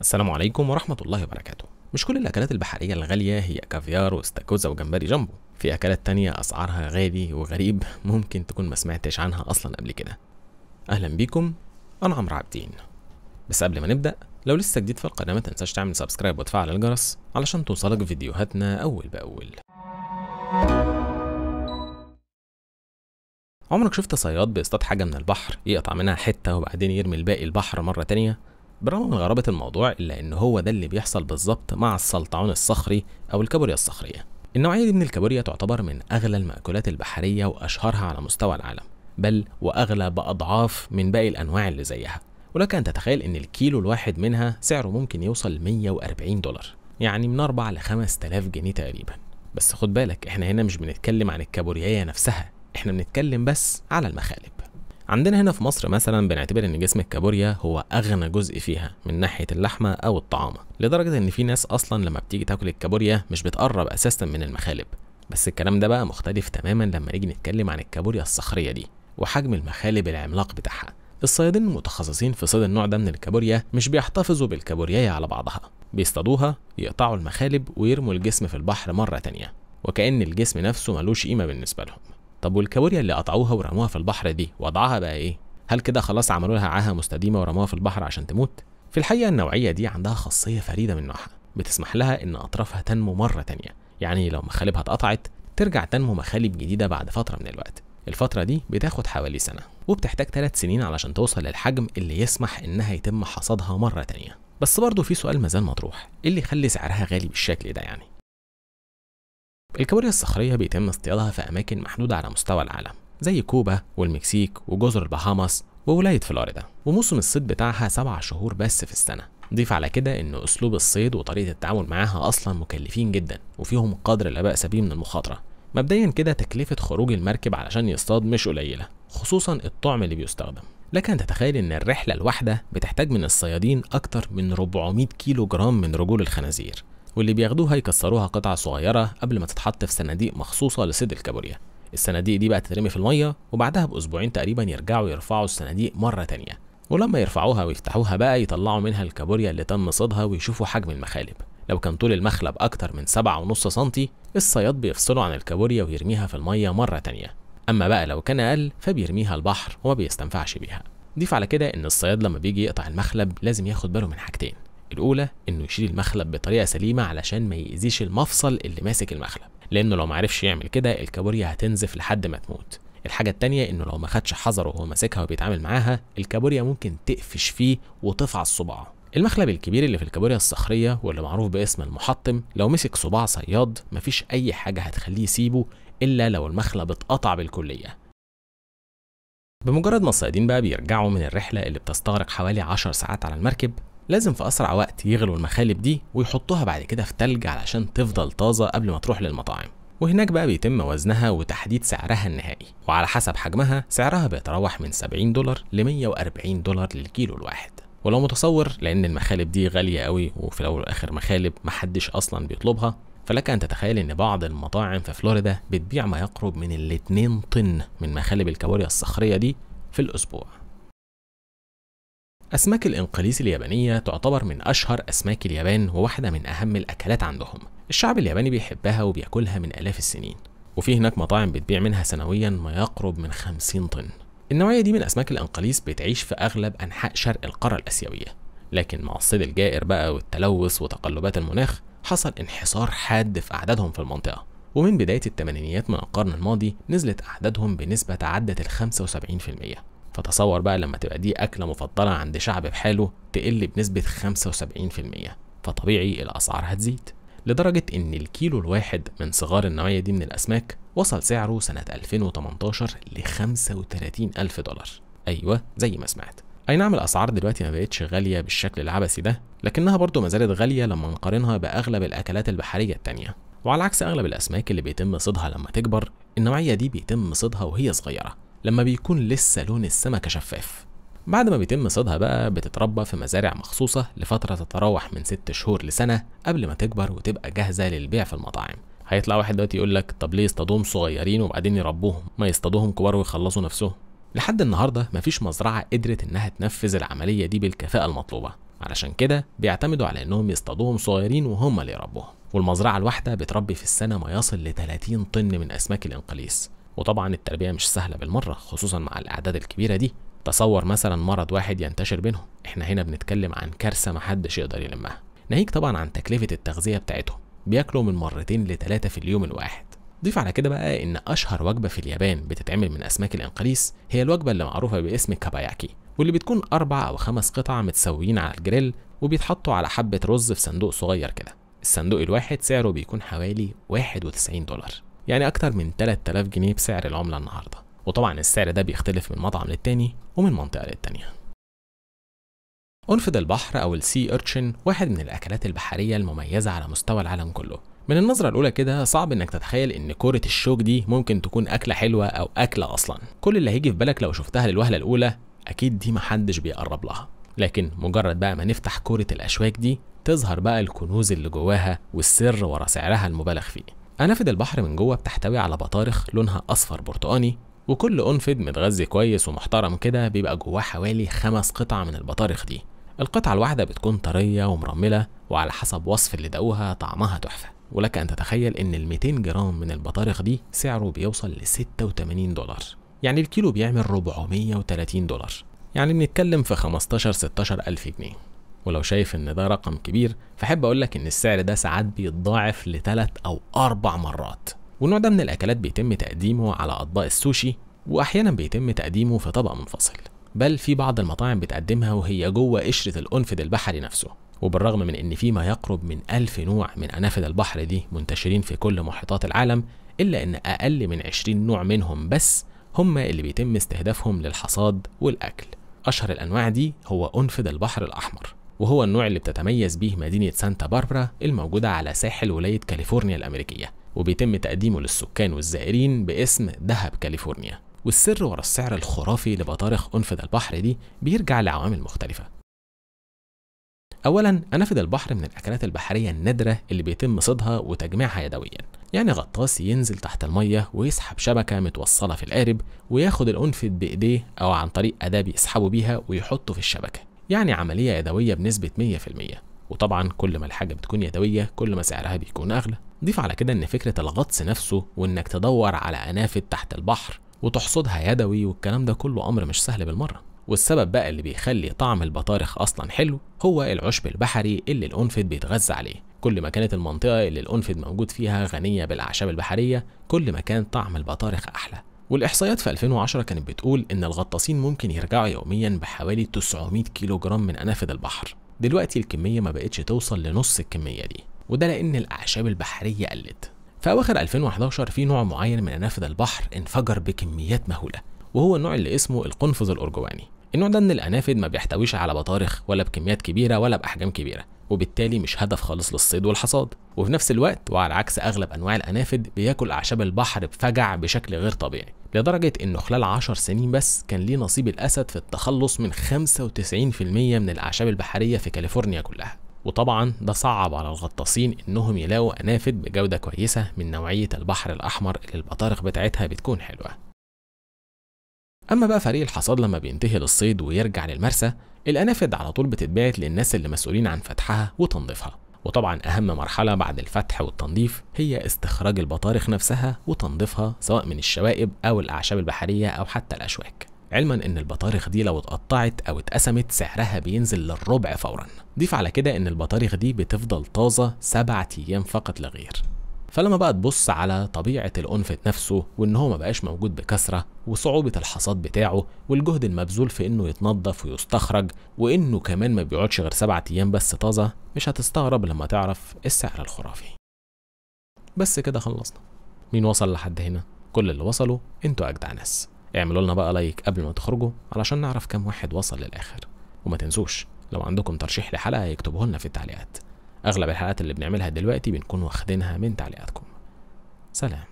السلام عليكم ورحمة الله وبركاته مش كل الأكلات البحرية الغالية هي كافيار واستاكوزا وجمبري جامبو في أكلات تانية أسعارها غالي وغريب ممكن تكون ما سمعتش عنها أصلا قبل كده أهلا بيكم أنا عمرو عابدين بس قبل ما نبدأ لو لسه جديد في القناة ما تنساش تعمل سبسكرايب وتفعل الجرس علشان توصلك فيديوهاتنا أول بأول عمرك شفت صياد بيصطاد حاجة من البحر يقطع منها حتة وبعدين يرمي الباقي البحر مرة تانية بالرغم من غرابة الموضوع إلا إن هو ده اللي بيحصل بالظبط مع السلطعون الصخري أو الكابوريا الصخرية النوعية دي من الكابوريا تعتبر من أغلى المأكولات البحرية وأشهرها على مستوى العالم بل وأغلى بأضعاف من باقي الأنواع اللي زيها ولك أن تتخيل إن الكيلو الواحد منها سعره ممكن يوصل 140 دولار يعني من 4 ل 5000 جنيه تقريبا بس خد بالك احنا هنا مش بنتكلم عن الكابورياية نفسها احنا بنتكلم بس على المخالب عندنا هنا في مصر مثلا بنعتبر ان جسم الكابوريا هو اغنى جزء فيها من ناحيه اللحمه او الطعامه لدرجه ان في ناس اصلا لما بتيجي تاكل الكابوريا مش بتقرب اساسا من المخالب بس الكلام ده بقى مختلف تماما لما نيجي نتكلم عن الكابوريا الصخريه دي وحجم المخالب العملاق بتاعها الصيادين المتخصصين في صيد النوع ده من الكابوريا مش بيحتفظوا بالكابورياية على بعضها بيصطادوها يقطعوا المخالب ويرموا الجسم في البحر مرة تانية وكأن الجسم نفسه ملوش قيمة بالنسبة لهم طب والكابوريا اللي قطعوها ورموها في البحر دي وضعها بقى ايه هل كده خلاص عملوا لها عاهه مستديمه ورموها في البحر عشان تموت في الحقيقه النوعيه دي عندها خاصيه فريده من نوعها بتسمح لها ان اطرافها تنمو مره تانية يعني لو مخالبها اتقطعت ترجع تنمو مخالب جديده بعد فتره من الوقت الفترة دي بتاخد حوالي سنة وبتحتاج ثلاث سنين علشان توصل للحجم اللي يسمح انها يتم حصادها مرة تانية بس برضه في سؤال مازال مطروح ايه اللي يخلي سعرها غالي بالشكل ده يعني الكوارث الصخرية بيتم اصطيادها في أماكن محدودة على مستوى العالم زي كوبا والمكسيك وجزر البهاماس وولاية فلوريدا وموسم الصيد بتاعها سبع شهور بس في السنة ضيف على كده ان اسلوب الصيد وطريقه التعامل معاها اصلا مكلفين جدا وفيهم قدر لا باس به من المخاطره مبدئيا كده تكلفه خروج المركب علشان يصطاد مش قليله خصوصا الطعم اللي بيستخدم لك ان تتخيل ان الرحله الواحده بتحتاج من الصيادين اكتر من 400 كيلو جرام من رجول الخنازير واللي بياخدوها يكسروها قطع صغيرة قبل ما تتحط في صناديق مخصوصة لصيد الكابوريا الصناديق دي بقى تترمي في المية وبعدها بأسبوعين تقريبا يرجعوا يرفعوا الصناديق مرة تانية ولما يرفعوها ويفتحوها بقى يطلعوا منها الكابوريا اللي تم صيدها ويشوفوا حجم المخالب لو كان طول المخلب أكتر من 7.5 سم الصياد بيفصلوا عن الكابوريا ويرميها في المية مرة تانية أما بقى لو كان أقل فبيرميها البحر وما بيستنفعش بيها ضيف على كده إن الصياد لما بيجي يقطع المخلب لازم ياخد باله من حاجتين الاولى انه يشيل المخلب بطريقه سليمه علشان ما يأذيش المفصل اللي ماسك المخلب لانه لو معرفش يعمل كده الكابوريا هتنزف لحد ما تموت الحاجة التانية إنه لو ما خدش حذره وهو ماسكها وبيتعامل معاها الكابوريا ممكن تقفش فيه وتفعص صباعه المخلب الكبير اللي في الكابوريا الصخرية واللي معروف باسم المحطم لو مسك صباع صياد مفيش أي حاجة هتخليه يسيبه إلا لو المخلب اتقطع بالكلية بمجرد ما الصيادين بقى بيرجعوا من الرحلة اللي بتستغرق حوالي 10 ساعات على المركب لازم في أسرع وقت يغلوا المخالب دي ويحطوها بعد كده في تلج علشان تفضل طازة قبل ما تروح للمطاعم وهناك بقى بيتم وزنها وتحديد سعرها النهائي وعلى حسب حجمها سعرها بيتراوح من 70 دولار ل 140 دولار للكيلو الواحد ولو متصور لأن المخالب دي غالية قوي وفي الأول والآخر مخالب محدش أصلا بيطلبها فلك أن تتخيل إن بعض المطاعم في فلوريدا بتبيع ما يقرب من الاتنين طن من مخالب الكابوريا الصخرية دي في الأسبوع أسماك الإنقليس اليابانية تعتبر من أشهر أسماك اليابان وواحدة من أهم الأكلات عندهم الشعب الياباني بيحبها وبياكلها من آلاف السنين وفي هناك مطاعم بتبيع منها سنويا ما يقرب من 50 طن النوعية دي من أسماك الأنقليس بتعيش في أغلب أنحاء شرق القارة الآسيوية لكن مع الصيد الجائر بقى والتلوث وتقلبات المناخ حصل انحسار حاد في أعدادهم في المنطقة ومن بداية الثمانينيات من القرن الماضي نزلت أعدادهم بنسبة تعدت ال 75% فتصور بقى لما تبقى دي أكلة مفضلة عند شعب بحاله تقل بنسبة 75% فطبيعي الأسعار هتزيد لدرجة إن الكيلو الواحد من صغار النوعية دي من الأسماك وصل سعره سنة 2018 ل 35 ألف دولار أيوة زي ما سمعت أي نعم الأسعار دلوقتي ما بقتش غالية بالشكل العبثي ده لكنها برضو ما زالت غالية لما نقارنها بأغلب الأكلات البحرية التانية وعلى عكس أغلب الأسماك اللي بيتم صيدها لما تكبر النوعية دي بيتم صيدها وهي صغيرة لما بيكون لسه لون السمكة شفاف بعد ما بيتم صيدها بقى بتتربى في مزارع مخصوصة لفترة تتراوح من 6 شهور لسنة قبل ما تكبر وتبقى جاهزة للبيع في المطاعم هيطلع واحد دلوقتي يقول لك طب ليه يصطادوهم صغيرين وبعدين يربوهم ما يصطادوهم كبار ويخلصوا نفسهم لحد النهارده مفيش مزرعه قدرت انها تنفذ العمليه دي بالكفاءه المطلوبه علشان كده بيعتمدوا على انهم يصطادوهم صغيرين وهم اللي يربوهم والمزرعه الواحده بتربي في السنه ما يصل ل 30 طن من اسماك الانقليس وطبعا التربية مش سهلة بالمرة خصوصا مع الأعداد الكبيرة دي تصور مثلا مرض واحد ينتشر بينهم احنا هنا بنتكلم عن كارثة محدش يقدر يلمها ناهيك طبعا عن تكلفة التغذية بتاعتهم بياكلوا من مرتين لتلاتة في اليوم الواحد ضيف على كده بقى ان اشهر وجبه في اليابان بتتعمل من اسماك الانقليس هي الوجبه اللي معروفه باسم كاباياكي واللي بتكون اربع او خمس قطع متسويين على الجريل وبيتحطوا على حبه رز في صندوق صغير كده الصندوق الواحد سعره بيكون حوالي 91 دولار يعني أكتر من 3000 جنيه بسعر العملة النهاردة وطبعا السعر ده بيختلف من مطعم للتاني ومن منطقة للتانية أنفد البحر أو السي أرتشن واحد من الأكلات البحرية المميزة على مستوى العالم كله من النظرة الأولى كده صعب إنك تتخيل إن كورة الشوك دي ممكن تكون أكلة حلوة أو أكلة أصلا كل اللي هيجي في بالك لو شفتها للوهلة الأولى أكيد دي محدش بيقرب لها لكن مجرد بقى ما نفتح كورة الأشواك دي تظهر بقى الكنوز اللي جواها والسر ورا سعرها المبالغ فيه أنافذ البحر من جوه بتحتوي على بطارخ لونها أصفر برتقاني وكل أنفذ متغذي كويس ومحترم كده بيبقى جواه حوالي خمس قطع من البطارخ دي القطعة الواحدة بتكون طرية ومرملة وعلى حسب وصف اللي دقوها طعمها تحفة ولك أن تتخيل إن ال 200 جرام من البطارخ دي سعره بيوصل ل 86 دولار يعني الكيلو بيعمل 430 دولار يعني بنتكلم في 15 16 ألف جنيه ولو شايف ان ده رقم كبير فحب اقولك ان السعر ده ساعات بيتضاعف لثلاث او اربع مرات والنوع ده من الاكلات بيتم تقديمه على اطباق السوشي واحيانا بيتم تقديمه في طبق منفصل بل في بعض المطاعم بتقدمها وهي جوه قشرة الانفد البحري نفسه وبالرغم من ان في ما يقرب من ألف نوع من أنافذ البحر دي منتشرين في كل محيطات العالم إلا أن أقل من 20 نوع منهم بس هم اللي بيتم استهدافهم للحصاد والأكل أشهر الأنواع دي هو أنفذ البحر الأحمر وهو النوع اللي بتتميز بيه مدينة سانتا باربرا الموجودة على ساحل ولاية كاليفورنيا الأمريكية وبيتم تقديمه للسكان والزائرين باسم ذهب كاليفورنيا والسر ورا السعر الخرافي لبطارخ أنفذ البحر دي بيرجع لعوامل مختلفة أولا أنافذ البحر من الأكلات البحرية النادرة اللي بيتم صيدها وتجميعها يدويا يعني غطاس ينزل تحت المية ويسحب شبكة متوصلة في القارب وياخد الأنفذ بإيديه أو عن طريق أداة بيسحبه بيها ويحطه في الشبكة يعني عملية يدوية بنسبة 100% وطبعا كل ما الحاجة بتكون يدوية كل ما سعرها بيكون أغلى ضيف على كده إن فكرة الغطس نفسه وإنك تدور على أنافت تحت البحر وتحصدها يدوي والكلام ده كله أمر مش سهل بالمرة والسبب بقى اللي بيخلي طعم البطارخ أصلا حلو هو العشب البحري اللي الأنفد بيتغذى عليه كل ما كانت المنطقة اللي الأنفد موجود فيها غنية بالأعشاب البحرية كل ما كان طعم البطارخ أحلى والإحصائيات في 2010 كانت بتقول إن الغطاسين ممكن يرجعوا يوميا بحوالي 900 كيلو جرام من أنافذ البحر دلوقتي الكمية ما بقتش توصل لنص الكمية دي وده لأن الأعشاب البحرية قلت في أواخر 2011 في نوع معين من أنافذ البحر انفجر بكميات مهولة وهو النوع اللي اسمه القنفذ الأرجواني النوع ده من الأنافذ ما بيحتويش على بطارخ ولا بكميات كبيرة ولا بأحجام كبيرة وبالتالي مش هدف خالص للصيد والحصاد وفي نفس الوقت وعلى عكس اغلب انواع الانافد بياكل اعشاب البحر بفجع بشكل غير طبيعي لدرجة انه خلال 10 سنين بس كان ليه نصيب الاسد في التخلص من 95% من الاعشاب البحرية في كاليفورنيا كلها وطبعا ده صعب على الغطاسين انهم يلاقوا انافد بجودة كويسة من نوعية البحر الاحمر اللي البطارخ بتاعتها بتكون حلوة اما بقى فريق الحصاد لما بينتهي للصيد ويرجع للمرسى الأنافد على طول بتتبعت للناس اللي مسؤولين عن فتحها وتنظيفها وطبعا أهم مرحلة بعد الفتح والتنظيف هي استخراج البطارخ نفسها وتنظيفها سواء من الشوائب أو الأعشاب البحرية أو حتى الأشواك علما ان البطارخ دي لو اتقطعت او اتقسمت سعرها بينزل للربع فورا ضيف على كده ان البطارخ دي بتفضل طازه سبعة ايام فقط لا غير فلما بقى تبص على طبيعة الأنفت نفسه وإن هو ما بقاش موجود بكثرة وصعوبة الحصاد بتاعه والجهد المبذول في إنه يتنضف ويستخرج وإنه كمان ما بيقعدش غير سبعة أيام بس طازة مش هتستغرب لما تعرف السعر الخرافي بس كده خلصنا مين وصل لحد هنا؟ كل اللي وصلوا انتوا أجدع ناس اعملوا لنا بقى لايك قبل ما تخرجوا علشان نعرف كم واحد وصل للآخر وما تنسوش لو عندكم ترشيح لحلقة يكتبوه لنا في التعليقات اغلب الحلقات اللي بنعملها دلوقتي بنكون واخدينها من تعليقاتكم سلام